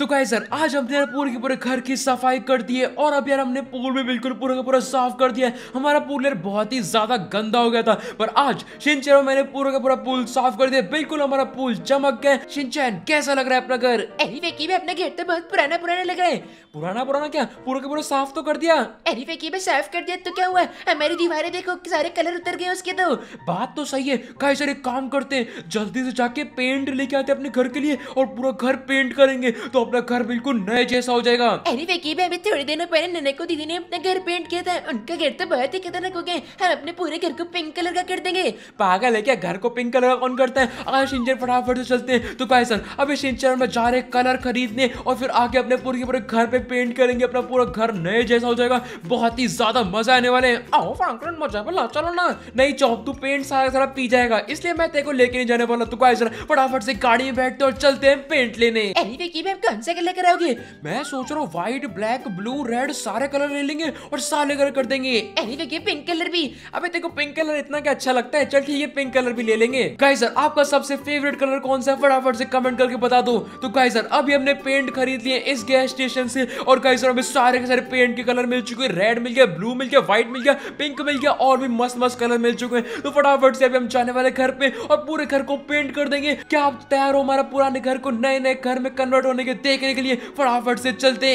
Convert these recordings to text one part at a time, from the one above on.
तो कहे सर आज हमने यार पूरे के पूरे घर की सफाई कर दी है और अब यार हमने पूल भी बिल्कुल पूरा का पूरा साफ कर दिया है हमारा पूल यार बहुत ही ज्यादा गंदा हो गया था पर आज शिनचैन मैंने पूरा का पूरा पूल साफ कर दिया बिल्कुल हमारा पूल चमक गया शिनचैन कैसा लग रहा है अपना घर अरे वेकी में अपना गेट तो बहुत पुराने पुराने लग रहे पुराना पुराना क्या पूरा का पूरा साफ तो कर दिया अरे वेकी में साफ कर दिया तो क्या हुआ हमारी दीवारें देखो सारे कलर उतर गए उसके तो बात तो सही है कहे सर एक काम करते हैं जल्दी से जाके पेंट लेके आते अपने घर के लिए और पूरा घर पेंट करेंगे तो अपना घर बिल्कुल नए जैसा हो जाएगा अरे वकीब अभी थोड़ी दिनों पहले नन्हे को दीदी ने अपना घर पेंट किया था उनका घर तो बहुत ही खतरनाक हो गया हम अपने पूरे घर को पिंक कलर का कर देंगे पागल है क्या घर को पिंक कलर का कौन करता है आज सिंचर फटाफट से चलते हैं तो सर अभी सिंचर में जा रहे कलर खरीदने और फिर आके अपने पूरे पूरे घर पे पेंट करेंगे अपना पूरा घर नए जैसा हो जाएगा बहुत ही ज्यादा मजा आने वाले हैं आओ फ्रैंकलिन मजा बोला चलो ना नहीं चौक तू पेंट सारा सारा पी जाएगा इसलिए मैं तेरे को लेके नहीं जाने वाला कहे तो सर फटाफट से गाड़ी में बैठते और चलते हैं पेंट लेने अरे वकीब कौन से के लेकर आओगे मैं सोच रहा हूँ व्हाइट ब्लैक ब्लू रेड सारे कलर ले लेंगे और सारे कलर कर देंगे अरे पिंक कलर भी अबे देखो पिंक कलर इतना क्या अच्छा लगता है चल ठीक है पिंक कलर भी ले लेंगे गाइजर आपका सबसे फेवरेट कलर कौन सा है फटाफट से कमेंट करके बता दो तो गाइजर अभी हमने पेंट खरीद लिए इस गैस स्टेशन से और गाइजर सर हमें सारे के सारे पेंट के कलर मिल चुके हैं रेड मिल गया ब्लू मिल गया व्हाइट मिल गया पिंक मिल गया और भी मस्त मस्त कलर मिल चुके हैं तो फटाफट से अभी हम जाने वाले घर पे और पूरे घर को पेंट कर देंगे क्या आप तैयार हो हमारा पुराने घर को नए नए घर में कन्वर्ट होने के देखने के लिए फटाफट से चलते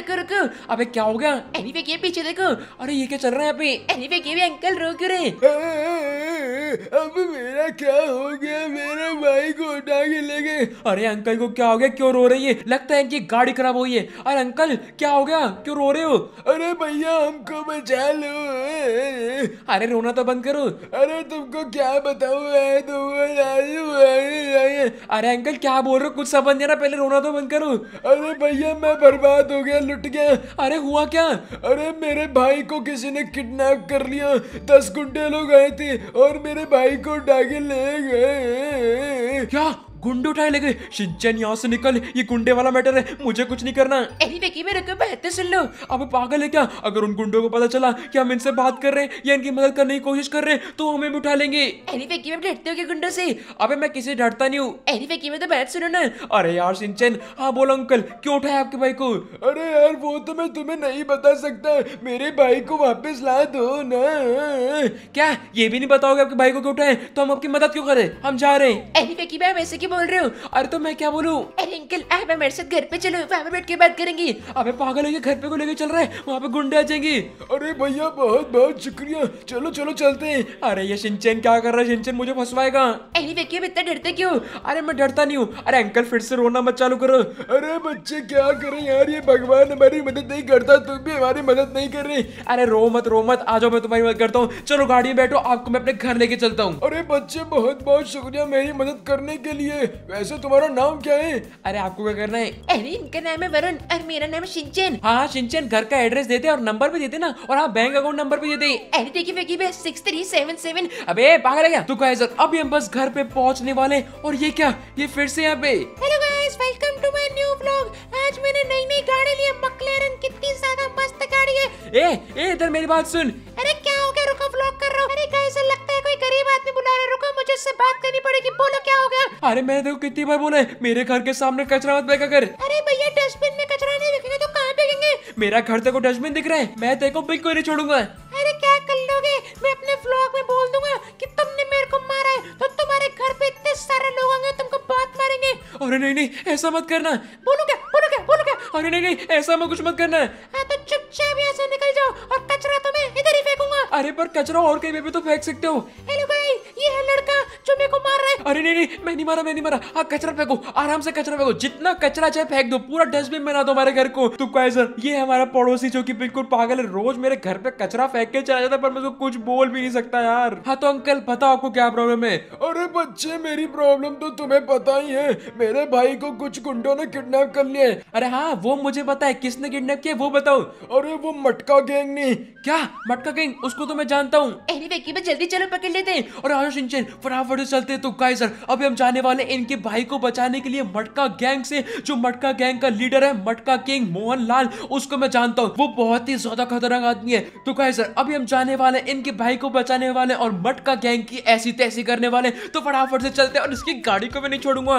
रुको रुको अबे क्या हो गया एनीवे गेम पीछे देखो अरे ये क्या चल रहा है अभी पे एनीवे गेम अंकल रो क्यों रहे अब मेरा क्या हो गया मेरा भाई को उठा के ले गए अरे अंकल को क्या हो गया क्यों रो रही है लगता है इनकी गाड़ी खराब हुई है अरे अंकल क्या हो गया क्यों रो रहे हो अरे भैया हमको बचा लो अरे रोना तो बंद करो अरे तुमको क्या बताऊँ तो अरे अंकल क्या बोल रहे हो कुछ समझ नहीं रहा पहले रोना तो बंद करो अरे भैया मैं बर्बाद हो गया लुट गया अरे हुआ क्या अरे मेरे भाई को किसी ने किडनैप कर लिया दस गुंडे लोग आए थे और मेरे भाई को डागे ले गए क्या गुंड उठाए लगे सिंचन यहाँ से निकल ये गुंडे वाला मैटर है मुझे कुछ नहीं करना मेरे को बहते सुन लो अब पागल है क्या अगर उन गुंडों को पता चला कि हम इनसे बात कर रहे हैं या इनकी मदद करने की कोशिश कर रहे हैं तो हमें उठा लेंगे एनी डरते हो क्या गुंडों से अबे मैं किसी डरता नहीं हूँ तो बहत सुनो ना अरे यार सिंचन हाँ बोलो अंकल क्यों उठाया आपके भाई को अरे यार वो तो मैं तुम्हें नहीं बता सकता मेरे भाई को वापस ला दो न क्या ये भी नहीं बताओगे आपके भाई को क्यों उठाए तो हम आपकी मदद क्यों करें हम जा रहे हैं बोल रहे हो अरे तो मैं क्या बोलूँ अरे अंकल आप मेरे साथ घर पे चलो वहाँ बैठ के बात करेंगे अबे पागल हो गया घर पे को लेके चल रहा है वहाँ पे गुंडे आ जाएंगे अरे भैया बहुत बहुत शुक्रिया चलो चलो चलते हैं अरे ये सिंचन क्या कर रहा है सिंचन मुझे फंसवाएगा अरे देखिए इतना डरते क्यों अरे मैं डरता नहीं हूँ अरे अंकल फिर से रोना मत चालू करो अरे बच्चे क्या करे यार ये भगवान हमारी मदद नहीं करता तुम भी हमारी मदद नहीं कर रहे अरे रो मत रो मत आ जाओ मैं तुम्हारी मदद करता हूँ चलो गाड़ी में बैठो आपको मैं अपने घर लेके चलता हूँ अरे बच्चे बहुत बहुत शुक्रिया मेरी मदद करने के लिए वैसे तुम्हारा नाम क्या है अरे आपको क्या करना है अरे इनका नाम है वरुण और मेरा नाम है सिंचन हाँ सिंचन घर का एड्रेस देते और नंबर भी देते ना और हाँ बैंक अकाउंट नंबर भी देते अरे देखिए फकीब है सिक्स थ्री सेवन सेवन अब पागल है क्या कहे सर अभी हम बस घर पे पहुँचने वाले और ये क्या ये फिर से यहाँ पे hello guys welcome to my new vlog आज मैंने नई नई गाड़ी ली है कितनी ज्यादा मस्त गाड़ी है ए ए इधर मेरी बात सुन अरे क्या हो गया रुको व्लॉग कर रहा हूँ अरे कैसे लगता है कोई गरीब आदमी बुला रहा है मुझे इससे बात करनी पड़ेगी बोलो क्या हो गया अरे मैंने देखो कितनी बार बोला है मेरे घर के सामने कचरा मत फेंका कर अरे भैया डस्टबिन में कचरा नहीं फेंकेंगे तो कहाँ फेंकेंगे मेरा घर तेको डस्टबिन दिख रहा है मैं तेको बिल्कुल नहीं छोड़ूंगा अरे क्या कर लोगे मैं अपने ब्लॉग में बोल दूंगा कि तुमने मेरे को मारा है तो तुम्हारे घर पे इतने सारे लोग होंगे तुमको बात मारेंगे अरे नहीं नहीं ऐसा मत करना बोलो क्या बोलो क्या बोलो क्या अरे नहीं नहीं ऐसा मैं कुछ मत करना है हाँ, तो चुपचाप यहाँ से निकल जाओ और कचरा तो मैं इधर ही फेंकूंगा अरे पर कचरा और कहीं पे भी तो फेंक सकते हो अरे नहीं नहीं मैं नहीं मारा मैं नहीं मारा हाँ कचरा फेंको आराम से कचरा फेंको जितना कचरा चाहे फेंक दो पूरा डस्टबिन बना दो हमारे घर को तो सर ये हमारा पड़ोसी जो कि बिल्कुल पागल है रोज मेरे घर पे कचरा फेंक के चला जाता पर मैं उसको कुछ बोल भी नहीं सकता यार हाँ तो अंकल बताओ आपको क्या प्रॉब्लम है अरे बच्चे मेरी प्रॉब्लम तो तुम्हें पता ही है मेरे भाई को कुछ गुंडो ने किडनेप कर लिया है अरे हाँ वो मुझे पता है किसने किडनेप किया वो बताओ अरे वो मटका गैंग ने क्या मटका गैंग उसको तो मैं जानता हूँ जल्दी चलो पकड़ लेते हैं और आशो सिंचन फटाफट चलते तो गाइस सर अभी हम जाने वाले इनके भाई को बचाने के लिए मटका गैंग से जो मटका गैंग का लीडर है मटका किंग मोहन लाल उसको मैं जानता हूँ वो बहुत ही ज्यादा खतरनाक आदमी है तो कहे सर अभी हम जाने वाले इनके भाई को बचाने वाले और मटका गैंग की ऐसी तैसी करने वाले तो फटाफट से चलते और इसकी गाड़ी को भी नहीं छोड़ूंगा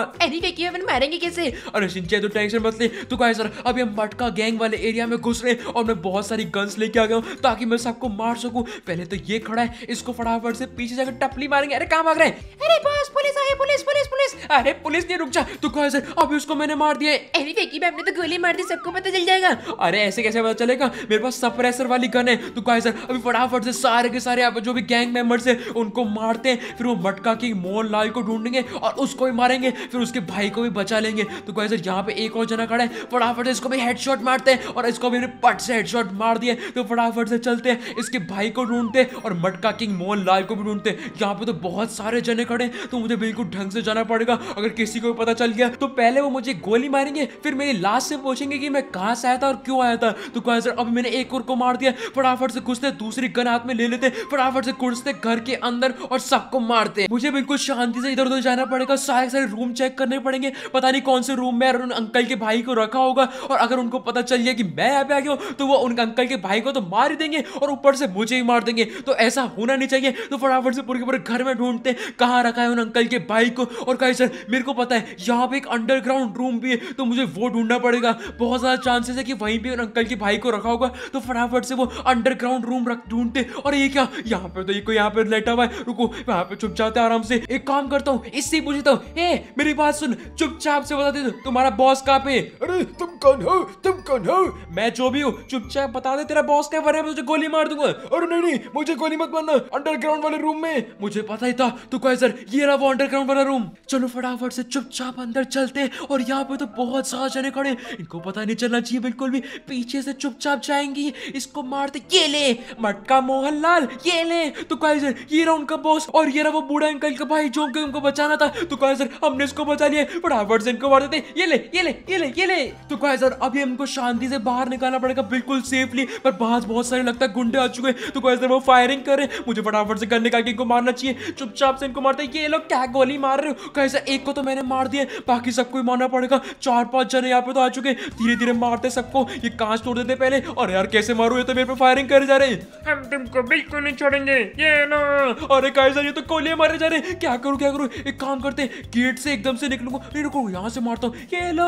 मारेंगे कैसे अरे सिंचे तो टेंशन मत ले तो कहे सर अभी हम मटका गैंग वाले एरिया में घुस रहे और मैं बहुत सारी गन्स लेके आ गया हूँ ताकि मैं सबको मार सकूं पहले तो ये खड़ा है इसको फटाफट से पीछे जाकर टपली मारेंगे अरे रहे अरे बॉस पुलिस पुलिस आई पुलिस पुलिस पुलिस अरे पुलिस नहीं रुक जा तू कहा सर अभी उसको मैंने मार दिया अरे फेंकी मैम ने तो गोली मार दी सबको पता चल जाएगा अरे ऐसे कैसे पता चलेगा मेरे पास सप्रेसर वाली गन है तू कहा सर अभी फटाफट से सारे के सारे आप जो भी गैंग मेंबर्स है उनको मारते हैं फिर वो मटका की मोहन लाल को ढूंढेंगे और उसको भी मारेंगे फिर उसके भाई को भी बचा लेंगे तो कहा सर यहाँ पे एक और जना खड़ा है फटाफट से इसको भी हेडशॉट मारते हैं और इसको भी पट से हेडशॉट मार दिए तो फटाफट से चलते हैं इसके भाई को ढूंढते और मटका किंग मोहन लाल को भी ढूंढते यहाँ पे तो बहुत सारे जने खड़े तो मुझे बिल्कुल ढंग से जाना पड़ेगा अगर किसी को भी पता चल गया तो पहले वो मुझे गोली मारेंगे फिर मेरी लाश से पूछेंगे कि मैं कहाँ से आया था और क्यों आया था तो कहा सर अभी मैंने एक और को मार दिया फटाफट से घुसते दूसरी गन हाथ में ले लेते फटाफट से घुसते घर के अंदर और सबको मारते मुझे बिल्कुल शांति से इधर उधर जाना पड़ेगा सारे सारे रूम चेक करने पड़ेंगे पता नहीं कौन से रूम में और उन अंकल के भाई को रखा होगा और अगर उनको पता चल गया कि मैं यहाँ पे आ गया हूँ तो वो उन अंकल के भाई को तो मार ही देंगे और ऊपर से मुझे ही मार देंगे तो ऐसा होना नहीं चाहिए तो फटाफट से पूरे पूरे घर में ढूंढते कहाँ रखा है उन अंकल के बाइक को और कहीं सर मेरे को पता है यहाँ पे एक अंडरग्राउंड रूम भी है तो मुझे वो ढूंढना पड़ेगा बहुत ज़्यादा चांसेस है कि वहीं पे अंकल के भाई को रखा होगा तो फटाफट से वो अंडरग्राउंड रूम रख ढूंढते और ये क्या यहाँ पे तो ये कोई यहाँ पे लेटा हुआ है रुको यहाँ पे चुप जाते आराम से एक काम करता हूँ इससे ही पूछता हूँ हे मेरी बात सुन चुपचाप से बता दे तुम्हारा बॉस कहाँ पे अरे तुम कौन हो तुम कौन हो मैं जो भी हूँ चुपचाप बता दे तेरा बॉस क्या वरना मुझे गोली मार दूंगा अरे नहीं नहीं मुझे गोली मत मारना अंडरग्राउंड वाले रूम में मुझे पता ही था तो कह सर ये रहा वो अंडरग्राउंड वाला रूम चलो फटाफट से चुपचाप अंदर चलते हैं और यहाँ पे तो बहुत सारे जने खड़े इनको पता नहीं चलना चाहिए बिल्कुल भी पीछे से चुपचाप जाएंगी इसको मारते ये ले मटका मोहन लाल ये ले तो सर ये रहा उनका बॉस और ये रहा वो बूढ़ा अंकल का भाई जो उनको बचाना था तो सर हमने इसको बचा लिया फटाफट से इनको मार देते ये ले ये ले ये ले ये ले तो सर अभी हमको शांति से बाहर निकालना पड़ेगा बिल्कुल सेफली पर बाहर बहुत सारे लगता है गुंडे आ चुके हैं तो सर वो फायरिंग कर रहे मुझे फटाफट से गन निकाल के इनको मारना चाहिए चुपचाप से इनको मारते ये लोग क्या मैं गोली मार रहे हो कैसे एक को तो मैंने मार दिया बाकी सबको ही मारना पड़ेगा चार पांच जने यहाँ पे तो आ चुके धीरे धीरे मारते सबको ये कांच तोड़ देते पहले और यार कैसे मारू ये तो मेरे पे फायरिंग कर जा रहे हम तुमको बिल्कुल नहीं छोड़ेंगे ये ना अरे कैसे ये तो गोलियां मारे जा रहे क्या करूँ क्या करूँ एक काम करते गेट से एकदम से निकलूंगा रुको यहाँ से मारता हूँ ये लो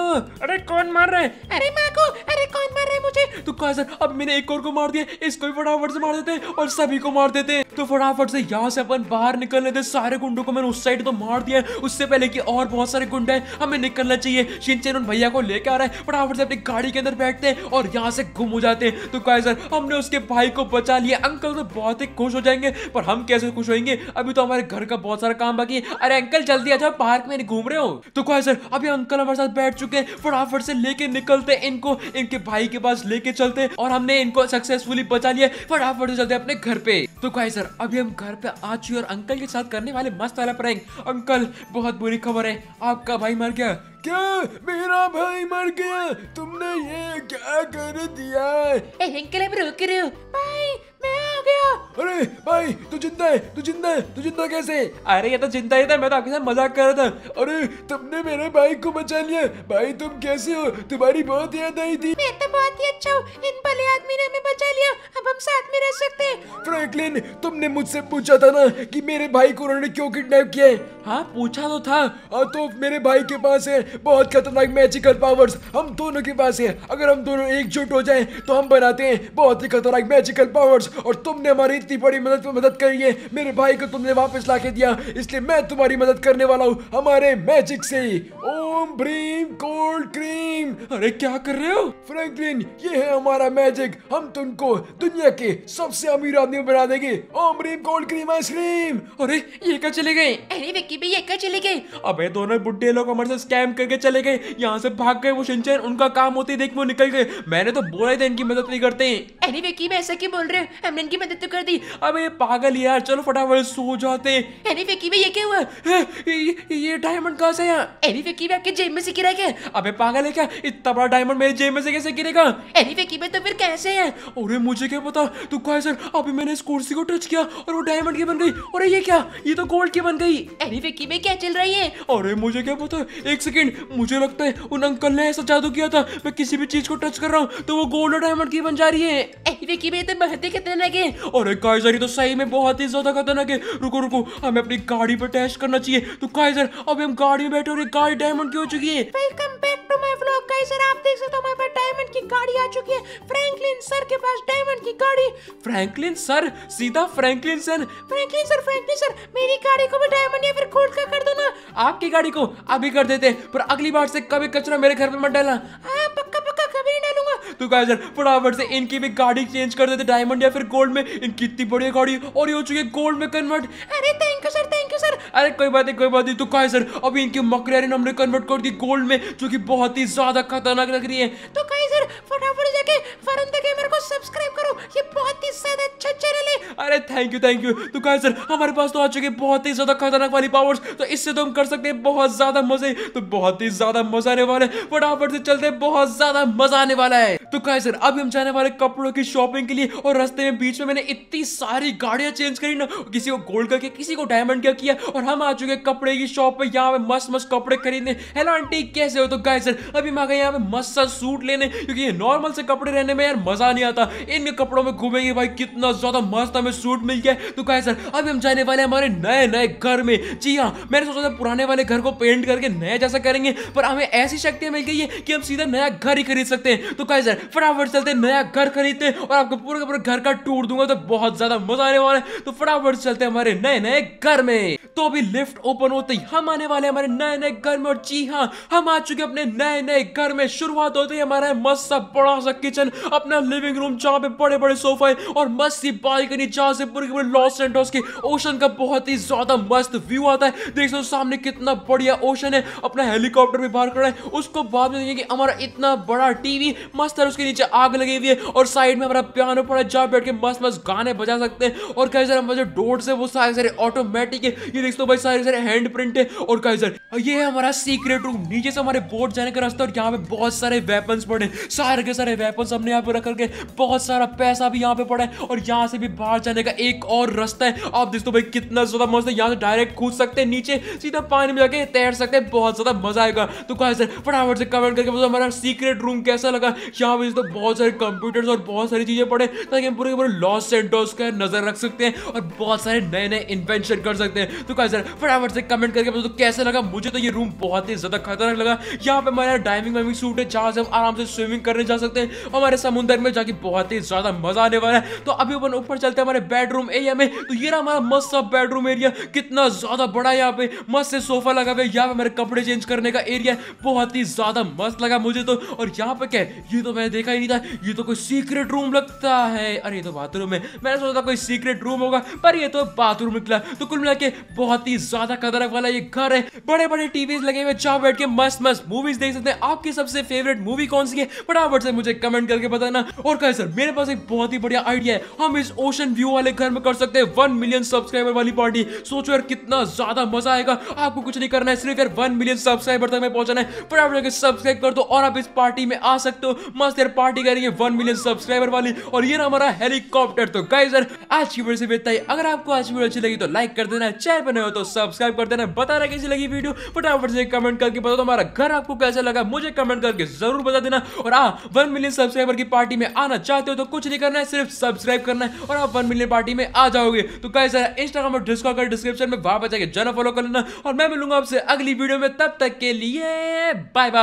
अरे कौन मार रहा है अरे माँ को अरे कौन मार रहा है मुझे तो कैसर अब मैंने एक और को मार दिया इसको भी फटाफट से मार देते और सभी को मार देते तो फटाफट से यहाँ से अपन बाहर निकल लेते सारे गुंडों को मैंने उस साइड को तो मार दिया है उससे पहले कि और बहुत सारे गुंडे हमें निकलना चाहिए शिनचैन उन भैया को लेकर आ रहा है फटाफट से अपनी गाड़ी के अंदर बैठते हैं और यहाँ से गुम हो जाते हैं तो क्या सर हमने उसके भाई को बचा लिया अंकल तो बहुत ही खुश हो जाएंगे पर हम कैसे खुश होंगे अभी तो हमारे घर का बहुत सारा काम बाकी है अरे अंकल जल्दी आ जाओ पार्क में घूम रहे हो तो क्या सर अभी अंकल हमारे साथ बैठ चुके हैं फटाफट से लेके निकलते इनको इनके भाई के पास लेके चलते और हमने इनको सक्सेसफुली बचा लिया फटाफट से चलते अपने घर पे तो क्या सर अभी हम घर पे आ चुके और अंकल के साथ करने वाले मस्त वाला प्रैंक अंकल बहुत बुरी खबर है आपका भाई मर गया क्या मेरा भाई मर गया तुमने ये क्या कर दिया अंकल अब रोक भाई मैं आ गया अरे भाई तू जिंदा है तू जिंदा है तू जिंदा कैसे अरे ये तो जिंदा ही था मैं तो आपके साथ मजाक कर रहा था अरे तुमने मेरे भाई को बचा लिया भाई तुम कैसे हो तुम्हारी बहुत याद आई थी मैं तो बहुत ही अच्छा हूँ इन भले आदमी ने हमें बचा लिया अब हम साथ में रह सकते फ्रैंकलिन तुमने मुझसे पूछा था ना कि मेरे भाई को उन्होंने क्यों किडनैप किया है हाँ पूछा तो था आ, तो मेरे भाई के पास है बहुत खतरनाक मैजिकल पावर्स हम दोनों के पास है अगर हम दोनों एकजुट हो जाए तो हम बनाते हैं बहुत ही खतरनाक मैजिकल पावर्स और तुमने हमारी इतनी बड़ी मदद मदद करी है मेरे भाई को तुमने वापस ला दिया इसलिए मैं तुम्हारी मदद करने वाला हूँ हमारे मैजिक से ओम ब्रीम कोल्ड क्रीम अरे क्या कर रहे हो फ्रैंकलिन ये है हमारा मैजिक हम तुमको दुनिया के सबसे अमीर आदमी बना देगी ओम रीम कोल्ड क्रीम आइसक्रीम अरे ये क्या चले गए अरे विक्की भी ये क्या चले गए अबे दोनों बुढ़े लोग हमारे साथ स्कैम करके चले गए यहाँ से भाग गए वो शिनचैन उनका काम होते देख वो निकल गए मैंने तो बोला ही था इनकी मदद नहीं करते अरे विक्की मैं ऐसा क्यों बोल रहे हो हमने इनकी मदद तो कर दी अबे पागल यार चलो फटाफट सो जाते अरे विक्की भी ये क्या हुआ ये डायमंड कहाँ से यहाँ अरे विक्की भी आपके जेब में से गिरा गया अबे पागल है क्या इतना बड़ा डायमंड मेरे जेब में से कैसे गिरेगा अरे विक्की भी तो फिर कैसे है अरे मुझे क्या पता तू कहा सर अभी अभी मैंने इस कुर्सी को टच किया और वो डायमंड की बन गई अरे ये क्या ये तो गोल्ड की बन गई अरे विक्की में क्या चल रही है अरे मुझे क्या पता एक सेकेंड मुझे लगता है उन अंकल ने ऐसा जादू किया था मैं किसी भी चीज को टच कर रहा हूँ तो वो गोल्ड और डायमंड की बन जा रही है अरे अपनी गाड़ी पर टेस्ट करना चाहिए तो काइजर अब हम गाड़ी में बैठे और गाड़ी डायमंड की हो चुकी है टू माय व्लॉग गाइस और आप देख सकते हो हमारे पास डायमंड की गाड़ी आ चुकी है फ्रैंकलिन सर के पास डायमंड की गाड़ी फ्रैंकलिन सर सीधा Franklin sir Franklin sir Franklin sir मेरी गाड़ी को भी डायमंड या फिर कर दो ना आपकी गाड़ी को अभी कर देते पर अगली बार से कभी कचरा मेरे घर पे मत डालना हाँ, पक्का पक्का भी नहीं डालूंगा तो गाइस यार फटाफट से इनकी भी गाड़ी चेंज कर देते डायमंड या फिर गोल्ड में इनकी इतनी बढ़िया गाड़ी और ये हो चुकी है गोल्ड में कन्वर्ट अरे thank you sir thank you sir अरे कोई बात नहीं कोई बात नहीं तो गाइस सर अभी इनकी मकरेरिन हमने कन्वर्ट कर दी गोल्ड में जो कि बहुत ही ज्यादा खतरनाक लग रही है तो गाइस सर फटाफट जाके फरन द गेमर को सब्सक्राइब करो ये बहुत ही ज्यादा अच्छा चैनल है अरे थैंक यू थैंक यू तो गाइस सर हमारे पास तो आ चुके बहुत ही ज्यादा खतरनाक वाली पावर्स तो इससे तो हम कर सकते हैं बहुत ज्यादा मजे तो बहुत ही ज्यादा मजा आने वाले फटाफट से चलते हैं बहुत ज्यादा मजा मजा आने वाला है तो सर अभी हम जाने वाले कपड़ों की शॉपिंग के लिए और रस्ते में बीच में मैंने इतनी सारी गाड़ियां चेंज करी ना किसी को गोल्ड का किया किसी को डायमंड का किया और हम आ चुके कपड़े की शॉप पे यहाँ पे मस्त मस्त कपड़े खरीदने हेलो आंटी कैसे हो तो सर अभी मैं यहाँ पे मस्त सा सूट लेने क्योंकि ये नॉर्मल से कपड़े रहने में यार मजा नहीं आता इनके कपड़ों में घूमेंगे भाई कितना ज्यादा मस्त हमें सूट मिल गया तो सर अभी हम जाने वाले हमारे नए नए घर में जी हाँ मैंने सोचा था पुराने वाले घर को पेंट करके नया जैसा करेंगे पर हमें ऐसी शक्तियां मिल गई है कि हम सीधा नया घर ही खरीद सकते सकते हैं तो गाइस सर फटाफट चलते हैं नया घर खरीदते हैं और आपको पूरा का पूरा घर का टूर दूंगा तो बहुत ज्यादा मजा आने वाला है तो फटाफट चलते हैं हमारे नए नए घर में तो अभी लिफ्ट ओपन होते ही हम आने वाले हमारे नए नए घर में और जी हाँ हम आ चुके अपने नए नए घर में शुरुआत होते ही हमारा मस्त सा बड़ा सा किचन अपना लिविंग रूम जहाँ पे बड़े बड़े सोफा है और मस्त सी बालकनी जहाँ से पूरे पूरे लॉस एंडोस के ओशन का बहुत ही ज्यादा मस्त व्यू आता है देख सकते सामने कितना बढ़िया ओशन है अपना हेलीकॉप्टर भी बाहर खड़ा है उसको बाद में देखेंगे हमारा इतना बड़ा टी लगी हुई है मस्त तरह उसके नीचे आग लगी हुई है और साइड में हमारा प्यानो पड़ा जहाँ बैठ के मस्त मस्त गाने बजा सकते हैं और कई सर हमारे डोर से वो सारे सारे ऑटोमेटिक है ये देख दो भाई सारे सारे हैंड प्रिंट है और कई सर ये है हमारा सीक्रेट रूम नीचे से हमारे बोर्ड जाने का रास्ता और यहाँ पे बहुत सारे वेपन पड़े सारे के सारे वेपन हमने यहाँ पे रख करके बहुत सारा पैसा भी यहाँ पे पड़ा है और यहाँ से भी बाहर जाने का एक और रास्ता है आप देख दो भाई कितना ज्यादा मस्त है यहाँ से डायरेक्ट कूद सकते हैं नीचे सीधा पानी में जाके तैर सकते हैं बहुत ज्यादा मजा आएगा तो कहा फटाफट से कमेंट करके हमारा सीक्रेट रूम कैसे कैसा लगा यहाँ पे तो बहुत सारे कंप्यूटर्स और बहुत सारी चीज़ें पड़े ताकि हम पूरे के पूरे लॉस सेंटर्स का नज़र रख सकते हैं और बहुत सारे नए नए इन्वेंशन कर सकते हैं तो सर फटाफट से कमेंट करके तो कैसा लगा मुझे तो ये रूम बहुत ही ज़्यादा खतरनाक लगा यहाँ पे हमारे डाइविंग वाइविंग सूट है जहाँ से हम आराम से स्विमिंग करने जा सकते हैं हमारे समुद्र में जाके बहुत ही ज़्यादा मज़ा आने वाला है तो अभी अपन ऊपर चलते हैं हमारे बेडरूम एरिया में तो ये हमारा मस्त सा बेडरूम एरिया कितना ज़्यादा बड़ा यहाँ पे मस्त से सोफा लगा हुआ है यहाँ पे हमारे कपड़े चेंज करने का एरिया बहुत ही ज़्यादा मस्त लगा मुझे तो और यहाँ पे क्या है ये तो मैंने देखा ही नहीं था ये तो कोई सीक्रेट रूम लगता है अरे ये तो बाथरूम है मैंने सोचा था कोई सीक्रेट रूम होगा पर ये तो बाथरूम निकला तो कुल मिला के बहुत ही ज्यादा कदरक वाला ये घर है बड़े बड़े टीवी लगे हुए जहाँ बैठ के मस्त मस्त मूवीज देख सकते हैं आपकी सबसे फेवरेट मूवी कौन सी है फटाफट से मुझे कमेंट करके बताना और कहे सर मेरे पास एक बहुत ही बढ़िया आइडिया है हम इस ओशन व्यू वाले घर में कर सकते हैं वन मिलियन सब्सक्राइबर वाली पार्टी सोचो यार कितना ज्यादा मजा आएगा आपको कुछ नहीं करना है सिर्फ यार वन मिलियन सब्सक्राइबर तक में पहुंचना है फटाफट सब्सक्राइब कर दो और आप इस पार्टी में आ सकते हो मस्त यार पार्टी करेंगे वन मिलियन सब्सक्राइबर वाली और ये ना हमारा हेलीकॉप्टर तो गाइज यार आज की वीडियो से बेचता अगर आपको आज की वीडियो अच्छी लगी तो लाइक कर देना चैनल पर हो तो सब्सक्राइब कर देना बताना कैसी लगी वीडियो फटाफट से कमेंट करके बताओ तो हमारा घर आपको कैसा लगा मुझे कमेंट करके जरूर बता देना और हाँ वन मिलियन सब्सक्राइबर की पार्टी में आना चाहते हो तो कुछ नहीं करना है सिर्फ सब्सक्राइब करना है और आप वन मिलियन पार्टी में आ जाओगे तो गाइज यार इंस्टाग्राम और डिस्कॉर्ड का डिस्क्रिप्शन में वहां पर जाकर जाना फॉलो कर लेना और मैं मिलूंगा आपसे अगली वीडियो में तब तक के लिए बाय बाय